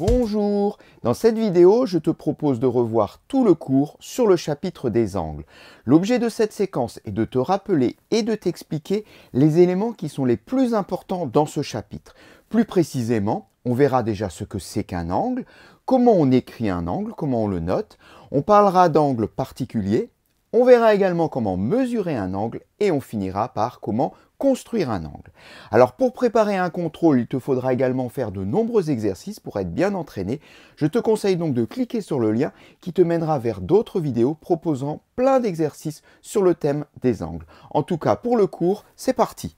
Bonjour Dans cette vidéo, je te propose de revoir tout le cours sur le chapitre des angles. L'objet de cette séquence est de te rappeler et de t'expliquer les éléments qui sont les plus importants dans ce chapitre. Plus précisément, on verra déjà ce que c'est qu'un angle, comment on écrit un angle, comment on le note. On parlera d'angles particuliers, on verra également comment mesurer un angle et on finira par comment construire un angle. Alors pour préparer un contrôle, il te faudra également faire de nombreux exercices pour être bien entraîné. Je te conseille donc de cliquer sur le lien qui te mènera vers d'autres vidéos proposant plein d'exercices sur le thème des angles. En tout cas pour le cours, c'est parti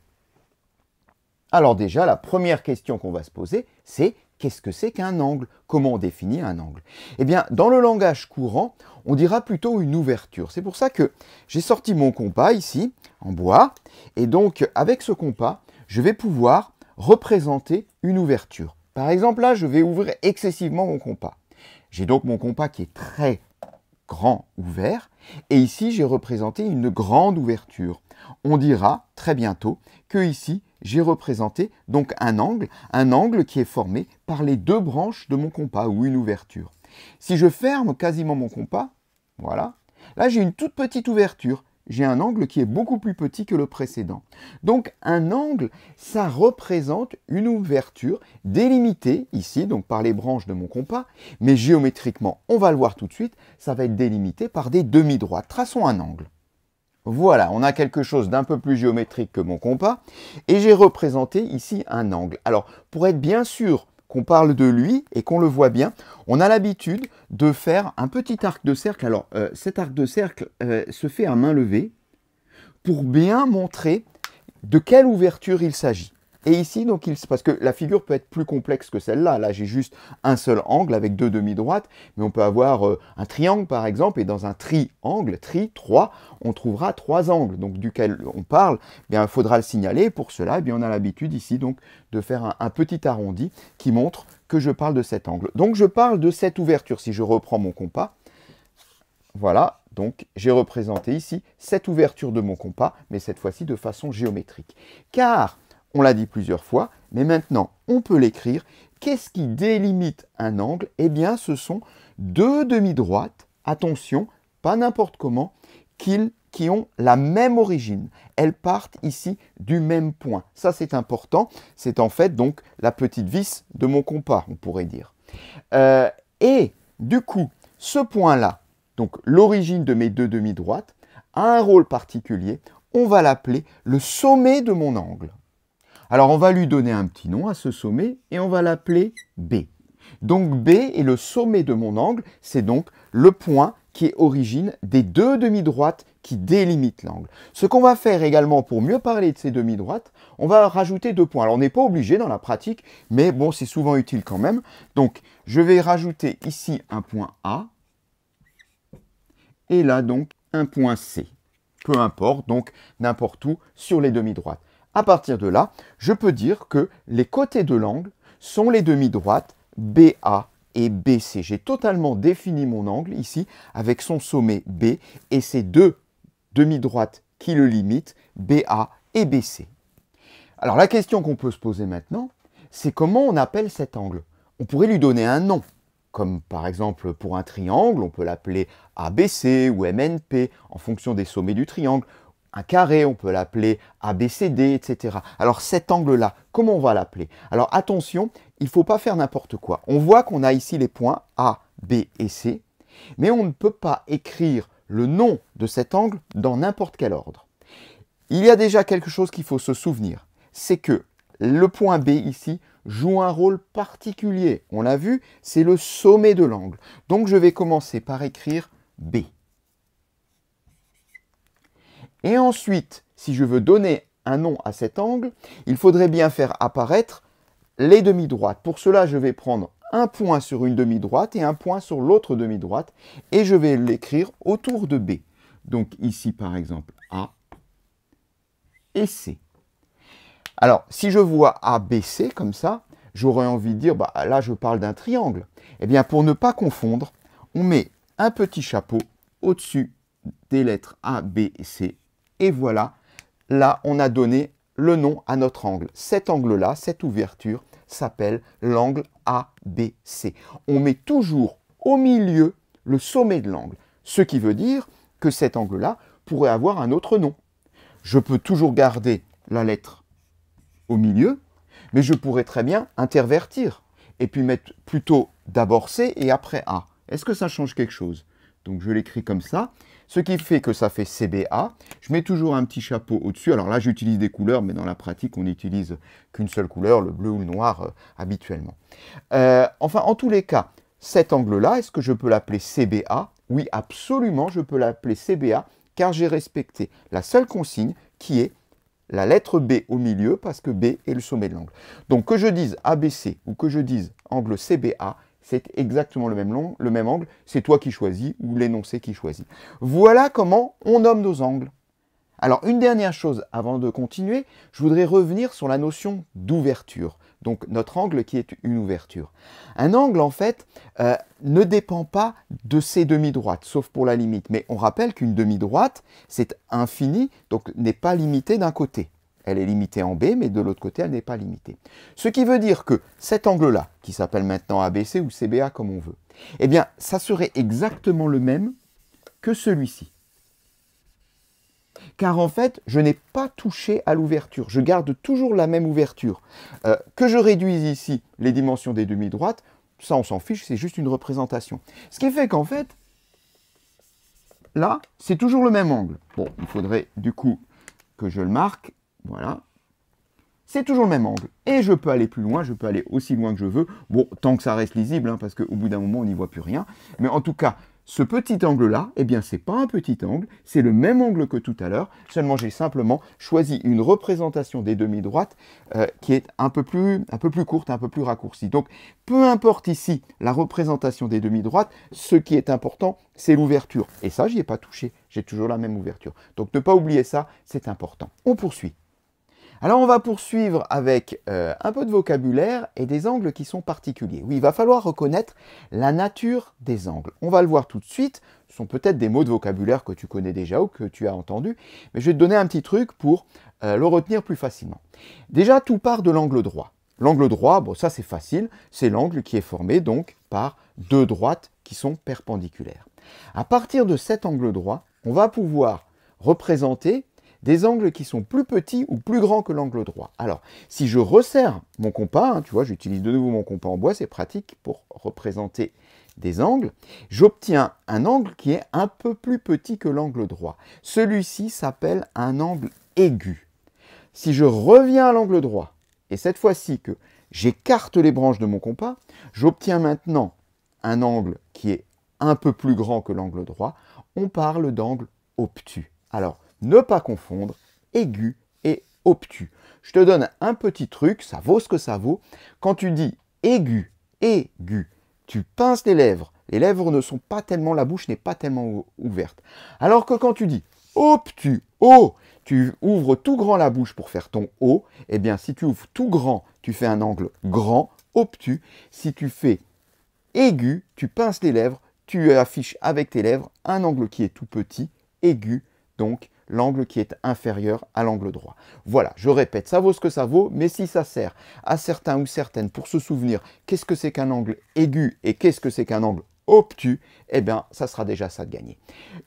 Alors déjà, la première question qu'on va se poser, c'est qu'est-ce que c'est qu'un angle Comment on définit un angle Eh bien, dans le langage courant, on dira plutôt une ouverture. C'est pour ça que j'ai sorti mon compas ici, en bois, et donc avec ce compas, je vais pouvoir représenter une ouverture. Par exemple, là, je vais ouvrir excessivement mon compas. J'ai donc mon compas qui est très grand ouvert, et ici, j'ai représenté une grande ouverture on dira très bientôt que ici, j'ai représenté donc un angle, un angle qui est formé par les deux branches de mon compas ou une ouverture. Si je ferme quasiment mon compas, voilà, là j'ai une toute petite ouverture, j'ai un angle qui est beaucoup plus petit que le précédent. Donc un angle, ça représente une ouverture délimitée ici, donc par les branches de mon compas, mais géométriquement, on va le voir tout de suite, ça va être délimité par des demi-droites. Traçons un angle. Voilà, on a quelque chose d'un peu plus géométrique que mon compas. Et j'ai représenté ici un angle. Alors, pour être bien sûr qu'on parle de lui et qu'on le voit bien, on a l'habitude de faire un petit arc de cercle. Alors, euh, cet arc de cercle euh, se fait à main levée pour bien montrer de quelle ouverture il s'agit. Et ici, donc, parce que la figure peut être plus complexe que celle-là. Là, j'ai juste un seul angle avec deux demi-droites, mais on peut avoir euh, un triangle, par exemple, et dans un triangle, tri, 3, on trouvera trois angles, donc duquel on parle. Eh il faudra le signaler. Pour cela, eh bien, on a l'habitude ici, donc, de faire un petit arrondi qui montre que je parle de cet angle. Donc, je parle de cette ouverture. Si je reprends mon compas, voilà, donc j'ai représenté ici cette ouverture de mon compas, mais cette fois-ci de façon géométrique. Car on l'a dit plusieurs fois, mais maintenant on peut l'écrire. Qu'est-ce qui délimite un angle Eh bien, ce sont deux demi-droites, attention, pas n'importe comment, qui, ont la même origine. Elles partent ici du même point. Ça, c'est important. C'est en fait donc la petite vis de mon compas, on pourrait dire. Euh, et du coup, ce point-là, donc l'origine de mes deux demi-droites, a un rôle particulier. On va l'appeler le sommet de mon angle. Alors on va lui donner un petit nom à ce sommet et on va l'appeler B. Donc B est le sommet de mon angle, c'est donc le point qui est origine des deux demi-droites qui délimitent l'angle. Ce qu'on va faire également pour mieux parler de ces demi-droites, on va rajouter deux points. Alors on n'est pas obligé dans la pratique, mais bon, c'est souvent utile quand même. Donc je vais rajouter ici un point A et là donc un point C. Peu importe, donc n'importe où sur les demi-droites. À partir de là, je peux dire que les côtés de l'angle sont les demi-droites BA et BC. J'ai totalement défini mon angle ici avec son sommet B et ces deux demi-droites qui le limitent, BA et BC. Alors la question qu'on peut se poser maintenant, c'est comment on appelle cet angle On pourrait lui donner un nom, comme par exemple pour un triangle, on peut l'appeler ABC ou MNP en fonction des sommets du triangle, un carré, on peut l'appeler ABCD, etc. Alors cet angle-là, comment on va l'appeler Alors attention, il ne faut pas faire n'importe quoi. On voit qu'on a ici les points A, B et C, mais on ne peut pas écrire le nom de cet angle dans n'importe quel ordre. Il y a déjà quelque chose qu'il faut se souvenir, c'est que le point B ici joue un rôle particulier. On l'a vu, c'est le sommet de l'angle. Donc je vais commencer par écrire B. Et ensuite, si je veux donner un nom à cet angle, il faudrait bien faire apparaître les demi-droites. Pour cela, je vais prendre un point sur une demi-droite et un point sur l'autre demi-droite, et je vais l'écrire autour de B. Donc ici, par exemple, A et C. Alors, si je vois A, B, C comme ça, j'aurais envie de dire, bah, là, je parle d'un triangle. Eh bien, pour ne pas confondre, on met un petit chapeau au-dessus des lettres A, B et C et voilà, là, on a donné le nom à notre angle. Cet angle-là, cette ouverture, s'appelle l'angle ABC. On met toujours au milieu le sommet de l'angle, ce qui veut dire que cet angle-là pourrait avoir un autre nom. Je peux toujours garder la lettre au milieu, mais je pourrais très bien intervertir et puis mettre plutôt d'abord C et après A. Est-ce que ça change quelque chose Donc je l'écris comme ça. Ce qui fait que ça fait CBA. Je mets toujours un petit chapeau au-dessus. Alors là, j'utilise des couleurs, mais dans la pratique, on n'utilise qu'une seule couleur, le bleu ou le noir, euh, habituellement. Euh, enfin, en tous les cas, cet angle-là, est-ce que je peux l'appeler CBA Oui, absolument, je peux l'appeler CBA, car j'ai respecté la seule consigne qui est la lettre B au milieu, parce que B est le sommet de l'angle. Donc que je dise ABC ou que je dise angle CBA, c'est exactement le même, long, le même angle, c'est toi qui choisis ou l'énoncé qui choisit. Voilà comment on nomme nos angles. Alors une dernière chose avant de continuer, je voudrais revenir sur la notion d'ouverture. Donc notre angle qui est une ouverture. Un angle en fait euh, ne dépend pas de ses demi-droites, sauf pour la limite. Mais on rappelle qu'une demi-droite, c'est infini, donc n'est pas limité d'un côté elle est limitée en B, mais de l'autre côté, elle n'est pas limitée. Ce qui veut dire que cet angle-là, qui s'appelle maintenant ABC ou CBA comme on veut, eh bien, ça serait exactement le même que celui-ci. Car en fait, je n'ai pas touché à l'ouverture. Je garde toujours la même ouverture. Euh, que je réduise ici les dimensions des demi-droites, ça on s'en fiche, c'est juste une représentation. Ce qui fait qu'en fait, là, c'est toujours le même angle. Bon, il faudrait du coup que je le marque voilà. C'est toujours le même angle. Et je peux aller plus loin, je peux aller aussi loin que je veux. Bon, tant que ça reste lisible, hein, parce qu'au bout d'un moment, on n'y voit plus rien. Mais en tout cas, ce petit angle-là, eh bien, c'est pas un petit angle, c'est le même angle que tout à l'heure, seulement j'ai simplement choisi une représentation des demi-droites euh, qui est un peu, plus, un peu plus courte, un peu plus raccourcie. Donc, peu importe ici la représentation des demi-droites, ce qui est important, c'est l'ouverture. Et ça, j'y ai pas touché, j'ai toujours la même ouverture. Donc, ne pas oublier ça, c'est important. On poursuit. Alors on va poursuivre avec euh, un peu de vocabulaire et des angles qui sont particuliers. Oui, il va falloir reconnaître la nature des angles. On va le voir tout de suite. Ce sont peut-être des mots de vocabulaire que tu connais déjà ou que tu as entendu, mais je vais te donner un petit truc pour euh, le retenir plus facilement. Déjà, tout part de l'angle droit. L'angle droit, bon ça c'est facile, c'est l'angle qui est formé donc par deux droites qui sont perpendiculaires. À partir de cet angle droit, on va pouvoir représenter des angles qui sont plus petits ou plus grands que l'angle droit. Alors, si je resserre mon compas, hein, tu vois, j'utilise de nouveau mon compas en bois, c'est pratique pour représenter des angles, j'obtiens un angle qui est un peu plus petit que l'angle droit. Celui-ci s'appelle un angle aigu. Si je reviens à l'angle droit, et cette fois-ci que j'écarte les branches de mon compas, j'obtiens maintenant un angle qui est un peu plus grand que l'angle droit, on parle d'angle obtus. Alors, ne pas confondre aigu et obtus. Je te donne un petit truc, ça vaut ce que ça vaut. Quand tu dis aigu, aigu, tu pinces les lèvres. Les lèvres ne sont pas tellement, la bouche n'est pas tellement ouverte. Alors que quand tu dis obtus, haut, tu ouvres tout grand la bouche pour faire ton O, eh bien si tu ouvres tout grand, tu fais un angle grand, obtus. Si tu fais aigu, tu pinces les lèvres, tu affiches avec tes lèvres un angle qui est tout petit, aigu, donc l'angle qui est inférieur à l'angle droit. Voilà, je répète, ça vaut ce que ça vaut, mais si ça sert à certains ou certaines pour se souvenir qu'est-ce que c'est qu'un angle aigu et qu'est-ce que c'est qu'un angle obtus, eh bien, ça sera déjà ça de gagner.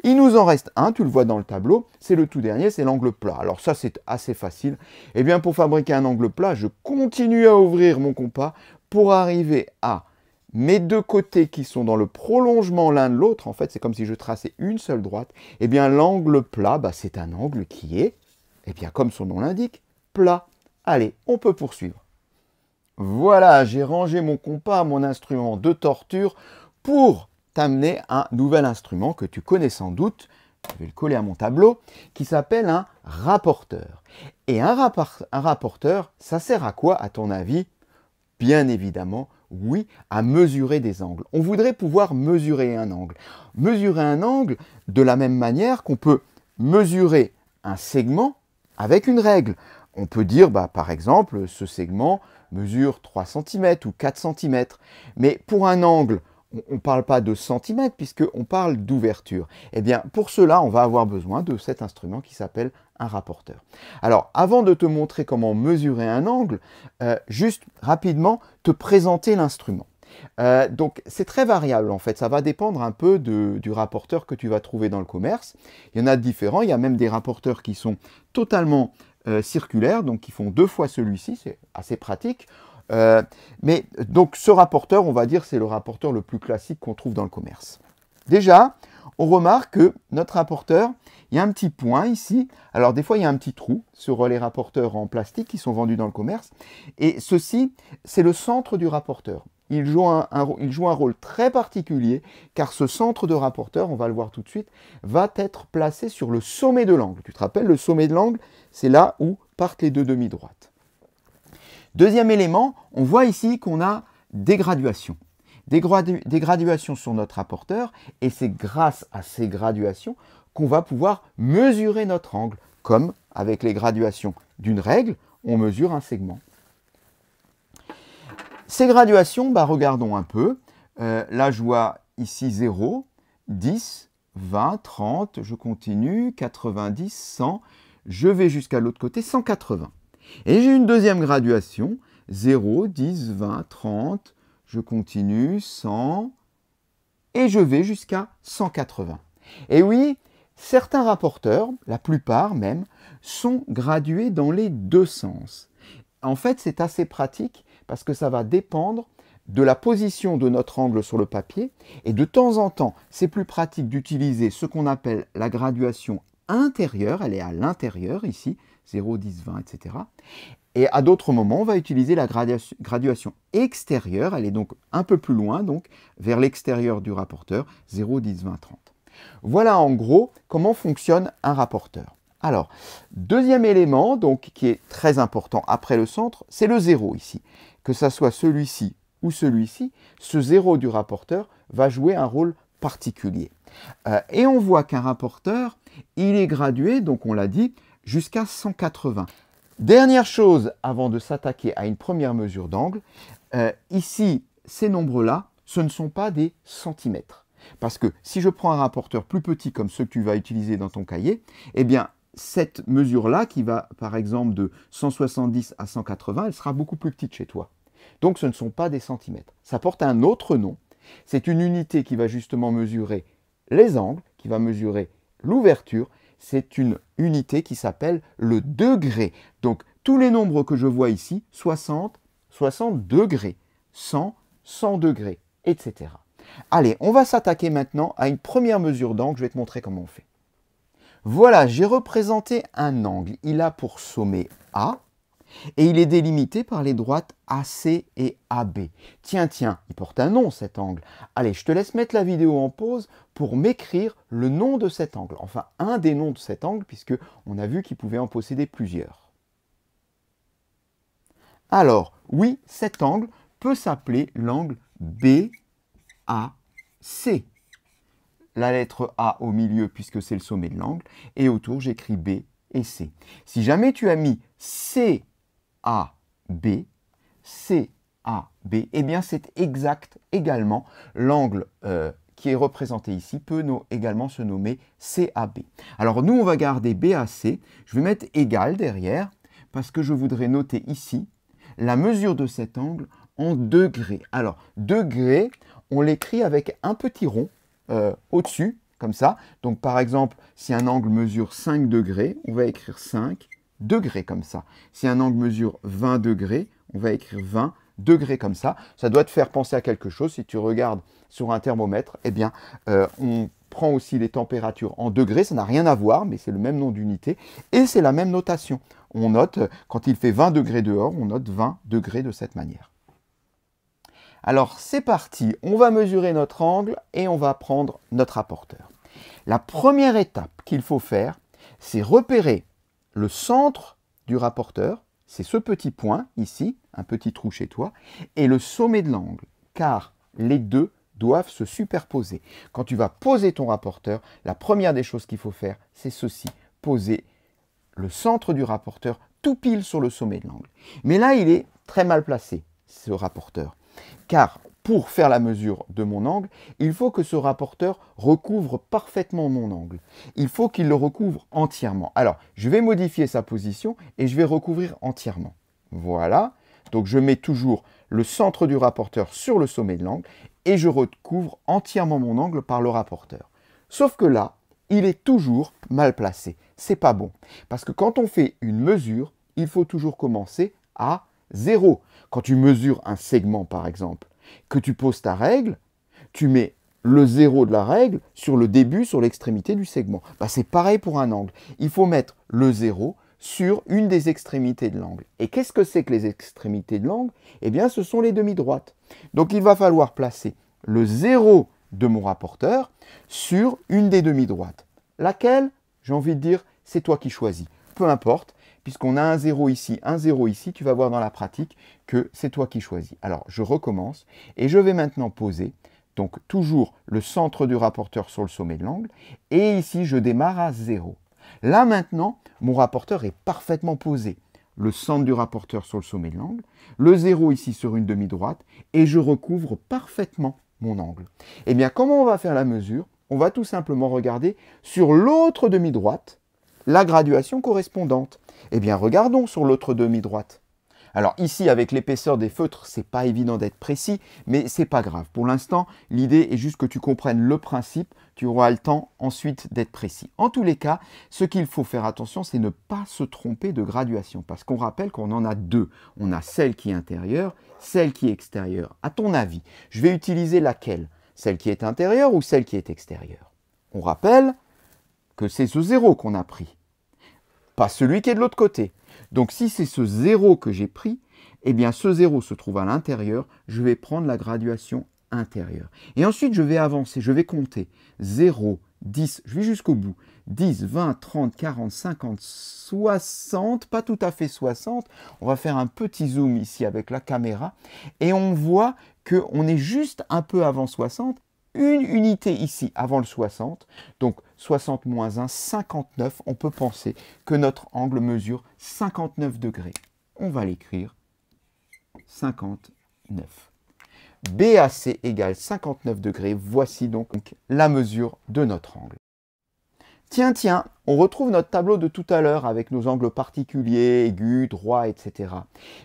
Il nous en reste un, tu le vois dans le tableau, c'est le tout dernier, c'est l'angle plat. Alors ça, c'est assez facile. Eh bien, pour fabriquer un angle plat, je continue à ouvrir mon compas pour arriver à mes deux côtés qui sont dans le prolongement l'un de l'autre, en fait, c'est comme si je traçais une seule droite, eh bien l'angle plat, bah, c'est un angle qui est, eh bien comme son nom l'indique, plat. Allez, on peut poursuivre. Voilà, j'ai rangé mon compas, mon instrument de torture, pour t'amener un nouvel instrument que tu connais sans doute, je vais le coller à mon tableau, qui s'appelle un rapporteur. Et un rapporteur, ça sert à quoi, à ton avis Bien évidemment, oui, à mesurer des angles. On voudrait pouvoir mesurer un angle. Mesurer un angle de la même manière qu'on peut mesurer un segment avec une règle. On peut dire, bah, par exemple, ce segment mesure 3 cm ou 4 cm. Mais pour un angle, on ne parle pas de centimètres puisqu'on parle d'ouverture. Eh bien, pour cela, on va avoir besoin de cet instrument qui s'appelle un rapporteur. Alors, avant de te montrer comment mesurer un angle, euh, juste rapidement te présenter l'instrument. Euh, donc c'est très variable en fait, ça va dépendre un peu de, du rapporteur que tu vas trouver dans le commerce. Il y en a différents, il y a même des rapporteurs qui sont totalement euh, circulaires, donc qui font deux fois celui-ci, c'est assez pratique. mais donc ce rapporteur, on va dire, c'est le rapporteur le plus classique qu'on trouve dans le commerce. Déjà, on remarque que notre rapporteur, il y a un petit point ici. Alors des fois, il y a un petit trou sur euh, les rapporteurs en plastique qui sont vendus dans le commerce. Et ceci, c'est le centre du rapporteur. Il joue un, rôle très particulier car ce centre de rapporteur, on va le voir tout de suite, va être placé sur le sommet de l'angle. Tu te rappelles, le sommet de l'angle, c'est là où partent les deux demi-droites. Deuxième élément, on voit ici qu'on a des graduations. des, graduations sur notre rapporteur et c'est grâce à ces graduations qu'on va pouvoir mesurer notre angle, comme avec les graduations d'une règle, on mesure un segment. Ces graduations, bah, regardons un peu. là, je vois ici 0, 10, 20, 30, je continue, 90, 100, je vais jusqu'à l'autre côté, 180. Et j'ai une deuxième graduation, 0, 10, 20, 30, je continue, 100, et je vais jusqu'à 180. Et oui, Certains rapporteurs, la plupart même, sont gradués dans les deux sens. En fait, c'est assez pratique parce que ça va dépendre de la position de notre angle sur le papier et de temps en temps, c'est plus pratique d'utiliser ce qu'on appelle la graduation intérieure, elle est à l'intérieur ici, 0, 10, 20, etc. Et à d'autres moments, on va utiliser la graduation, extérieure, elle est donc un peu plus loin, donc vers l'extérieur du rapporteur, 0, 10, 20, 30. Voilà en gros comment fonctionne un rapporteur. Alors, deuxième élément, donc, qui est très important après le centre, c'est le zéro ici. Que ça soit celui-ci ou celui-ci, ce zéro du rapporteur va jouer un rôle particulier. Euh, et on voit qu'un rapporteur, il est gradué, donc on l'a dit, jusqu'à 180. Dernière chose avant de s'attaquer à une première mesure d'angle, euh, ici, ces nombres-là, ce ne sont pas des centimètres. Parce que si je prends un rapporteur plus petit comme ceux que tu vas utiliser dans ton cahier, eh bien, cette mesure-là, qui va par exemple de 170 à 180, elle sera beaucoup plus petite chez toi. Donc ce ne sont pas des centimètres. Ça porte un autre nom. C'est une unité qui va justement mesurer les angles, qui va mesurer l'ouverture. C'est une unité qui s'appelle le degré. Donc tous les nombres que je vois ici, 60, 60 degrés, 100, 100 degrés, etc. Allez, on va s'attaquer maintenant à une première mesure d'angle. Je vais te montrer comment on fait. Voilà, j'ai représenté un angle. Il a pour sommet A et il est délimité par les droites AC et AB. Tiens, tiens, il porte un nom cet angle. Allez, je te laisse mettre la vidéo en pause pour m'écrire le nom de cet angle. Enfin, un des noms de cet angle, puisque on a vu qu'il pouvait en posséder plusieurs. Alors, oui, cet angle peut s'appeler l'angle B. A, C. La lettre A au milieu puisque c'est le sommet de l'angle. Et autour, j'écris B et C. Si jamais tu as mis C, A, B, C, A, B, eh bien c'est exact également. L'angle euh, qui est représenté ici peut également se nommer CAB. Alors nous, on va garder B C, Je vais mettre égal derrière parce que je voudrais noter ici la mesure de cet angle en degrés. Alors, degrés, on l'écrit avec un petit rond euh, au-dessus, comme ça. Donc par exemple, si un angle mesure 5 degrés, on va écrire 5 degrés comme ça. Si un angle mesure 20 degrés, on va écrire 20 degrés comme ça. Ça doit te faire penser à quelque chose. Si tu regardes sur un thermomètre, eh bien, euh, on prend aussi les températures en degrés. Ça n'a rien à voir, mais c'est le même nom d'unité. Et c'est la même notation. On note, euh, quand il fait 20 degrés dehors, on note 20 degrés de cette manière. Alors c'est parti, on va mesurer notre angle et on va prendre notre rapporteur. La première étape qu'il faut faire, c'est repérer le centre du rapporteur, c'est ce petit point ici, un petit trou chez toi, et le sommet de l'angle, car les deux doivent se superposer. Quand tu vas poser ton rapporteur, la première des choses qu'il faut faire, c'est ceci, poser le centre du rapporteur tout pile sur le sommet de l'angle. Mais là, il est très mal placé, ce rapporteur. Car pour faire la mesure de mon angle, il faut que ce rapporteur recouvre parfaitement mon angle. Il faut qu'il le recouvre entièrement. Alors, je vais modifier sa position et je vais recouvrir entièrement. Voilà. Donc, je mets toujours le centre du rapporteur sur le sommet de l'angle et je recouvre entièrement mon angle par le rapporteur. Sauf que là, il est toujours mal placé. C'est pas bon. Parce que quand on fait une mesure, il faut toujours commencer à Zéro. Quand tu mesures un segment, par exemple, que tu poses ta règle, tu mets le zéro de la règle sur le début, sur l'extrémité du segment. Bah, c'est pareil pour un angle. Il faut mettre le zéro sur une des extrémités de l'angle. Et qu'est-ce que c'est que les extrémités de l'angle Eh bien, ce sont les demi-droites. Donc, il va falloir placer le zéro de mon rapporteur sur une des demi-droites. Laquelle J'ai envie de dire, c'est toi qui choisis. Peu importe, puisqu'on a un 0 ici, un 0 ici, tu vas voir dans la pratique que c'est toi qui choisis. Alors, je recommence et je vais maintenant poser, donc toujours le centre du rapporteur sur le sommet de l'angle, et ici, je démarre à 0. Là, maintenant, mon rapporteur est parfaitement posé. Le centre du rapporteur sur le sommet de l'angle, le 0 ici sur une demi-droite, et je recouvre parfaitement mon angle. Eh bien, comment on va faire la mesure On va tout simplement regarder sur l'autre demi-droite, la graduation correspondante. Eh bien, regardons sur l'autre demi-droite. Alors ici, avec l'épaisseur des feutres, c'est pas évident d'être précis, mais c'est pas grave. Pour l'instant, l'idée est juste que tu comprennes le principe, tu auras le temps ensuite d'être précis. En tous les cas, ce qu'il faut faire attention, c'est ne pas se tromper de graduation, parce qu'on rappelle qu'on en a deux. On a celle qui est intérieure, celle qui est extérieure. À ton avis, je vais utiliser laquelle Celle qui est intérieure ou celle qui est extérieure On rappelle, que c'est ce zéro qu'on a pris, pas celui qui est de l'autre côté. Donc si c'est ce zéro que j'ai pris, eh bien ce zéro se trouve à l'intérieur, je vais prendre la graduation intérieure. Et ensuite, je vais avancer, je vais compter 0, 10, je vais jusqu'au bout. 10, 20, 30, 40, 50, 60, pas tout à fait 60. On va faire un petit zoom ici avec la caméra et on voit qu'on est juste un peu avant 60 une unité ici avant le 60. Donc 60 moins 1, 59. On peut penser que notre angle mesure 59 degrés. On va l'écrire 59. BAC égale 59 degrés. Voici donc la mesure de notre angle. Tiens, tiens, on retrouve notre tableau de tout à l'heure avec nos angles particuliers, aigus, droits, etc.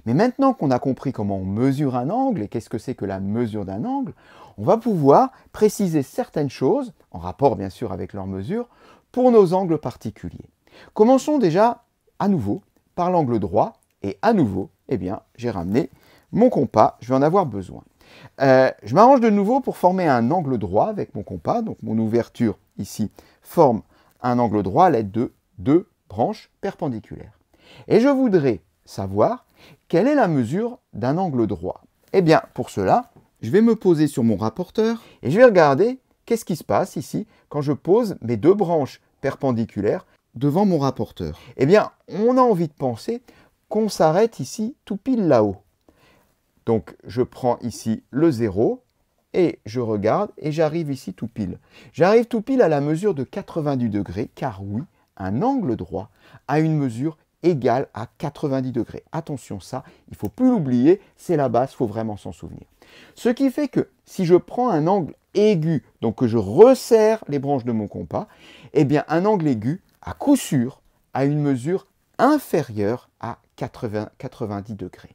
Mais maintenant qu'on a compris comment on mesure un angle et qu'est-ce que c'est que la mesure d'un angle, on va pouvoir préciser certaines choses, en rapport bien sûr avec leur mesure, pour nos angles particuliers. Commençons déjà à nouveau par l'angle droit et à nouveau, eh bien, j'ai ramené mon compas, je vais en avoir besoin. Euh, je m'arrange de nouveau pour former un angle droit avec mon compas, donc mon ouverture ici forme un angle droit à l'aide de deux branches perpendiculaires. Et je voudrais savoir quelle est la mesure d'un angle droit. Eh bien, pour cela, je vais me poser sur mon rapporteur et je vais regarder qu'est-ce qui se passe ici quand je pose mes deux branches perpendiculaires devant mon rapporteur. Eh bien, on a envie de penser qu'on s'arrête ici tout pile là-haut. Donc, je prends ici le 0 et je regarde et j'arrive ici tout pile. J'arrive tout pile à la mesure de 90 degrés, car oui, un angle droit a une mesure égale à 90 degrés. Attention ça, il faut plus l'oublier, c'est la base, il faut vraiment s'en souvenir. Ce qui fait que si je prends un angle aigu, donc que je resserre les branches de mon compas, eh bien un angle aigu, à coup sûr, a une mesure inférieure à 90 degrés.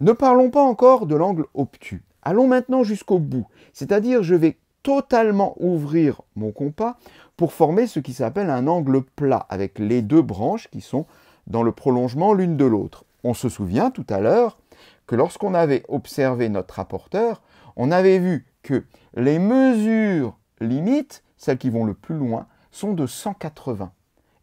Ne parlons pas encore de l'angle obtus. Allons maintenant jusqu'au bout, c'est-à-dire je vais totalement ouvrir mon compas pour former ce qui s'appelle un angle plat avec les deux branches qui sont dans le prolongement l'une de l'autre. On se souvient tout à l'heure que lorsqu'on avait observé notre rapporteur, on avait vu que les mesures limites, celles qui vont le plus loin, sont de 180.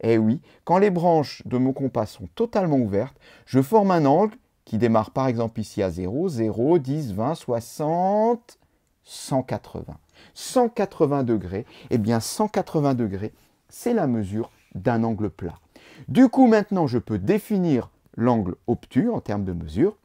Eh oui, quand les branches de mon compas sont totalement ouvertes, je forme un angle qui démarre par exemple ici à 0, 0, 10, 20, 60, 180. 180 degrés, eh bien 180 degrés, c'est la mesure d'un angle plat. Du coup, maintenant, je peux définir l'angle obtus en termes de mesure.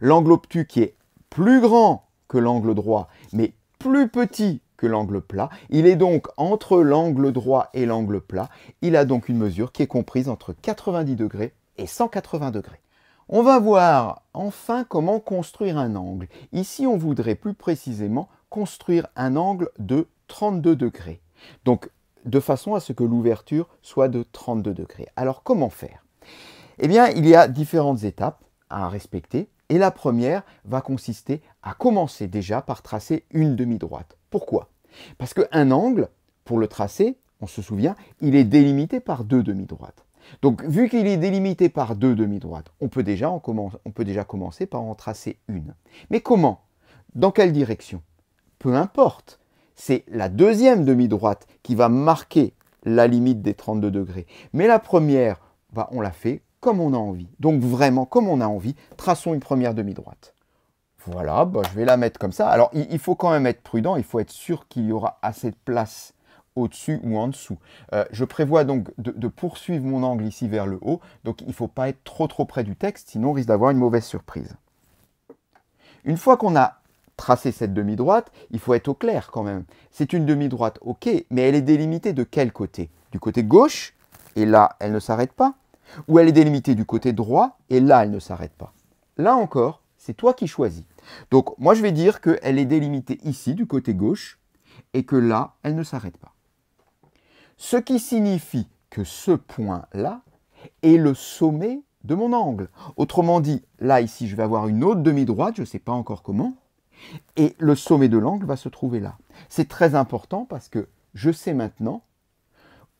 L'angle obtus qui est plus grand que l'angle droit, mais plus petit que l'angle plat. Il est donc entre l'angle droit et l'angle plat. Il a donc une mesure qui est comprise entre 90 degrés et 180 degrés. On va voir enfin comment construire un angle. Ici, on voudrait plus précisément construire un angle de 32 degrés. Donc, de façon à ce que l'ouverture soit de 32 degrés. Alors, comment faire Eh bien, il y a différentes étapes à respecter. Et la première va consister à commencer déjà par tracer une demi-droite. Pourquoi Parce qu'un angle, pour le tracer, on se souvient, il est délimité par deux demi-droites. Donc, vu qu'il est délimité par deux demi-droites, on, peut déjà on peut déjà commencer par en tracer une. Mais comment Dans quelle direction Peu importe. C'est la deuxième demi-droite qui va marquer la limite des 32 degrés. Mais la première, bah, on la fait comme on a envie. Donc vraiment, comme on a envie, traçons une première demi-droite. Voilà, bah, je vais la mettre comme ça. Alors, il faut quand même être prudent, il faut être sûr qu'il y aura assez de place au-dessus ou en dessous. Euh, je prévois donc de, de, poursuivre mon angle ici vers le haut, donc il ne faut pas être trop trop près du texte, sinon on risque d'avoir une mauvaise surprise. Une fois qu'on a tracé cette demi-droite, il faut être au clair quand même. C'est une demi-droite, ok, mais elle est délimitée de quel côté Du côté gauche, et là, elle ne s'arrête pas. Ou elle est délimitée du côté droit, et là, elle ne s'arrête pas. Là encore, c'est toi qui choisis. Donc moi, je vais dire qu'elle est délimitée ici, du côté gauche, et que là, elle ne s'arrête pas. Ce qui signifie que ce point-là est le sommet de mon angle. Autrement dit, là ici, je vais avoir une autre demi-droite, je ne sais pas encore comment, et le sommet de l'angle va se trouver là. C'est très important parce que je sais maintenant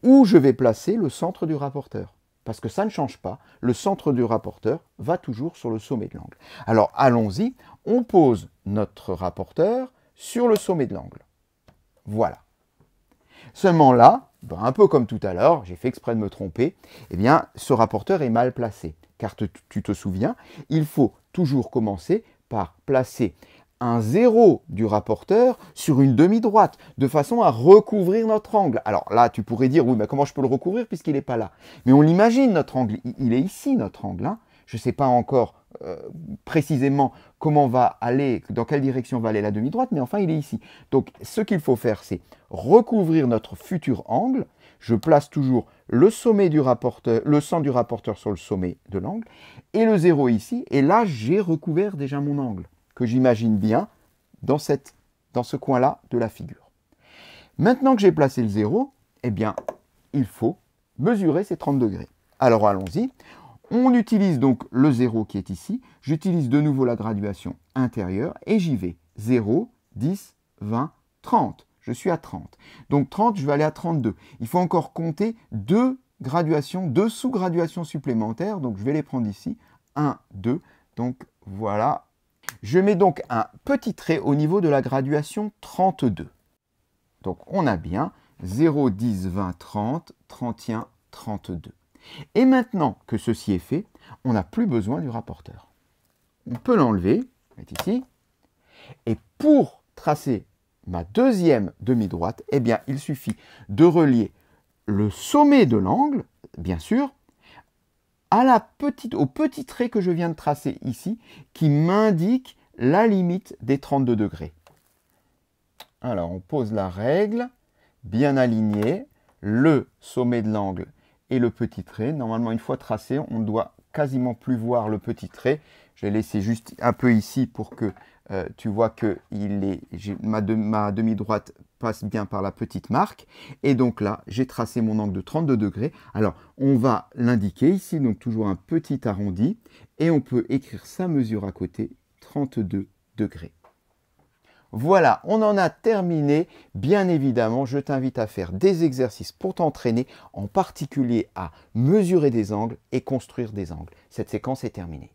où je vais placer le centre du rapporteur. Parce que ça ne change pas, le centre du rapporteur va toujours sur le sommet de l'angle. Alors allons-y, on pose notre rapporteur sur le sommet de l'angle. Voilà. Seulement là, un peu comme tout à l'heure, j'ai fait exprès de me tromper, eh bien, ce rapporteur est mal placé. Car tu te souviens, il faut toujours commencer par placer un zéro du rapporteur sur une demi-droite, de façon à recouvrir notre angle. Alors là, tu pourrais dire, oui, mais comment je peux le recouvrir puisqu'il n'est pas là Mais on l'imagine, notre angle. Il est ici, notre angle. Hein. je ne sais pas encore euh, précisément comment va aller, dans quelle direction va aller la demi-droite, mais enfin il est ici. Donc ce qu'il faut faire, c'est recouvrir notre futur angle. Je place toujours le sommet du rapporteur, le sang du rapporteur sur le sommet de l'angle, et le zéro ici, et là j'ai recouvert déjà mon angle, que j'imagine bien dans, cette, dans ce coin-là de la figure. Maintenant que j'ai placé le zéro, eh bien, il faut mesurer ces 30 degrés. Alors allons-y. On utilise donc le 0 qui est ici. J'utilise de nouveau la graduation intérieure et j'y vais. 0, 10, 20, 30. Je suis à 30. Donc 30, je vais aller à 32. Il faut encore compter deux graduations, deux sous-graduations supplémentaires. Donc je vais les prendre ici. 1, 2. Donc voilà. Je mets donc un petit trait au niveau de la graduation 32. Donc on a bien 0, 10, 20, 30, 31, 32. Et maintenant que ceci est fait, on n'a plus besoin du rapporteur. On peut l'enlever, est ici. Et pour tracer ma deuxième demi-droite, eh bien, il suffit de relier le sommet de l'angle, bien sûr, à la petite, au petit trait que je viens de tracer ici, qui m'indique la limite des 32 degrés. Alors, on pose la règle, bien alignée, le sommet de l'angle et le petit trait. Normalement, une fois tracé, on ne doit quasiment plus voir le petit trait. Je l'ai laissé juste un peu ici pour que euh, tu vois que il est, ma demi-droite passe bien par la petite marque. Et donc là, j'ai tracé mon angle de 32 degrés. Alors, on va l'indiquer ici, donc toujours un petit arrondi. Et on peut écrire sa mesure à côté, 32 degrés. Voilà, on en a terminé. Bien évidemment, je t'invite à faire des exercices pour t'entraîner, en particulier à mesurer des angles et construire des angles. Cette séquence est terminée.